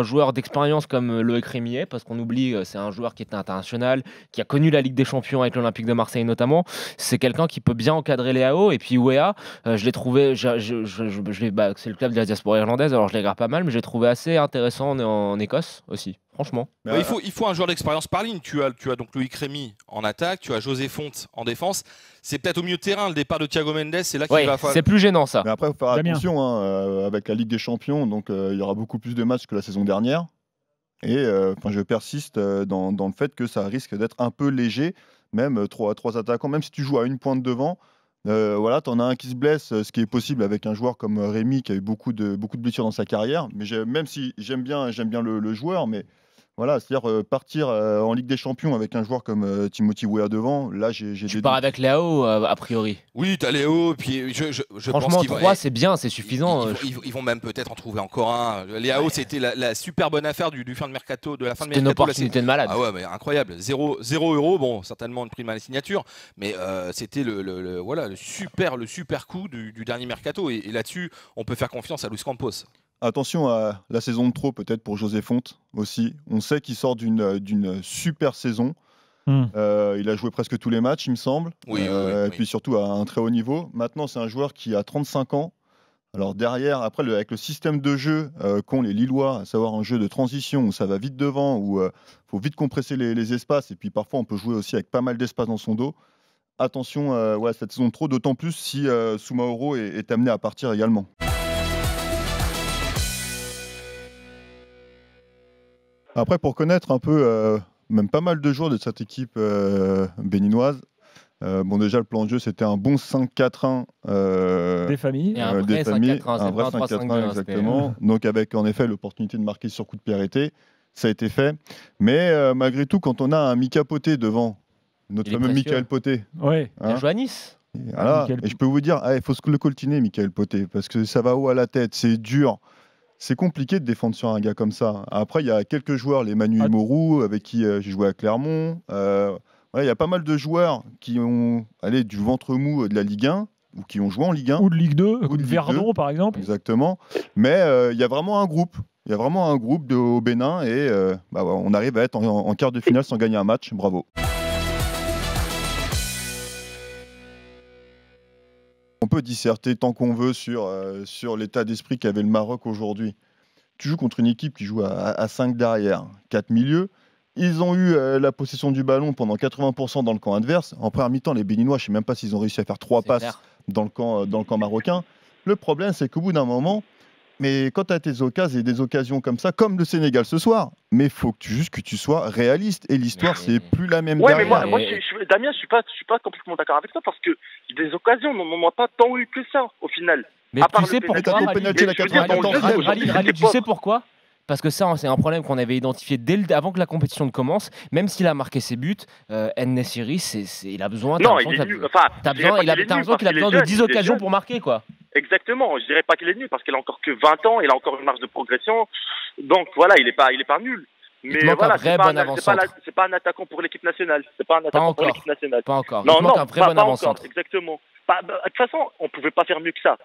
un joueur d'expérience comme euh, Loïc Crémier parce qu'on oublie, euh, c'est un joueur qui était international, qui a connu la Ligue des Champions avec l'Olympique de Marseille notamment. C'est quelqu'un qui peut bien encadrer les AO. Et puis UEA, euh, je l'ai trouvé, bah, c'est le club de la diaspora irlandaise, alors je l'ai pas mal, mais j'ai trouvé assez intéressant en Écosse aussi franchement. il, faut, il faut un joueur d'expérience par ligne. Tu as, tu as donc Louis Rémy en attaque, tu as José Fonte en défense. C'est peut-être au milieu de terrain, le départ de Thiago Mendes, c'est là qu'il va C'est plus gênant ça. Mais après, il faut faire attention hein, euh, avec la Ligue des Champions, donc euh, il y aura beaucoup plus de matchs que la saison dernière. Et euh, je persiste dans, le fait que ça risque d'être un peu léger, même trois, trois attaquants, même si tu joues à une pointe devant. Euh, voilà, t'en as un qui se blesse, ce qui est possible avec un joueur comme Rémy qui a eu beaucoup de, beaucoup de blessures dans sa carrière. Mais même si j'aime bien, bien le, le, joueur, mais voilà, c'est-à-dire euh, partir euh, en Ligue des Champions avec un joueur comme euh, Timothy Weah devant, là j'ai. Tu pars avec Léo, a priori Oui, t'as Léo, puis je, je, je Franchement, pense c'est bien, c'est suffisant. Ils, vont, même peut-être en trouver encore un. Léo, c'était la, super bonne affaire du, fin de mercato, de la fin de mercato. C'était une opportunité de malade. Ah ouais, mais incroyable. 0 euros, bon, certainement une prime à la signature, mais c'était le, voilà, le, super, le super coup du, dernier mercato. et là-dessus, on peut faire confiance à Luis Campos. Attention à la saison de trop peut-être pour José Fonte aussi. On sait qu'il sort d'une euh, super saison. Hmm. Euh, il a joué presque tous les matchs, il me semble. Euh, et puis surtout à un très haut niveau. Maintenant, c'est un joueur qui a 35 ans. Alors derrière, après, avec le système de jeu qu'ont les Lillois, à savoir un jeu de transition où ça va vite devant, où il faut vite compresser les, espaces, et puis parfois on peut jouer aussi avec pas mal d'espace dans son dos. Attention ouais, cette saison de trop, d'autant plus si Soumaoro est amené à partir également. Après, pour connaître un peu, euh, même pas mal de jours de cette équipe euh, béninoise, euh, bon, déjà, le plan de jeu, c'était un bon 5-4-1. Euh, des familles. un vrai des familles, 5 4 un vrai 5-4-1, hein, exactement. Donc, avec en effet l'opportunité de marquer sur coup de pied arrêté, ça a été fait. Mais malgré tout, quand on a un Mika Poté devant, notre fameux Michael Poté. Oui, il joue à Nice. voilà, et je peux vous dire, ah, il faut se le coltiner, Michael Poté, parce que ça va haut à la tête, c'est dur c'est compliqué de défendre sur un gars comme ça. Après, il y a quelques joueurs, les Manu ah. avec qui euh, j'ai joué à Clermont. Euh, il y a pas mal de joueurs qui ont allez, du ventre mou euh, de la Ligue 1 ou qui ont joué en Ligue 1. Ou de Ligue 2, ou de Ligue Verdon par exemple. Exactement. Mais il y a vraiment un groupe. Il y a vraiment un groupe de, au Bénin et bah, on arrive à être en quart de finale sans gagner un match. Bravo. On peut disserter tant qu'on veut sur, euh, sur l'état d'esprit qu'avait le Maroc aujourd'hui. Tu joues contre une équipe qui joue à, 5 derrière, 4 milieux. Ils ont eu euh, la possession du ballon pendant 80% dans le camp adverse. En première mi-temps, les Béninois, je ne sais même pas s'ils ont réussi à faire 3 passes dans le, camp, euh, dans le camp marocain. Le problème, c'est qu'au bout d'un moment, mais quand tu as tes occasions et des occasions comme ça, comme le Sénégal ce soir, mais faut que tu, juste que tu sois réaliste. Et l'histoire, c'est plus la même. Ouais, mais moi, Damien, je suis pas, suis pas complètement d'accord avec toi parce que des occasions, on n'en a pas tant eu que ça au final. Mais tu sais pourquoi tu sais pourquoi parce que ça, c'est un problème qu'on avait identifié dès avant que la compétition ne commence. Même s'il a marqué ses buts, euh, il a besoin. il a besoin de 10 occasions pour marquer, quoi. Exactement. Je dirais pas qu'il est nul parce qu'il a encore que 20 ans, il a encore une marge de progression. Donc voilà, il est pas, il est pas nul. Mais il voilà, c'est pas, bon pas, pas, un attaquant pour l'équipe nationale. C'est pas un attaquant pour l'équipe nationale. Pas encore. Non, il non, un vrai pas, bon avant Exactement. Bah, de toute façon, on pouvait pas faire mieux que ça.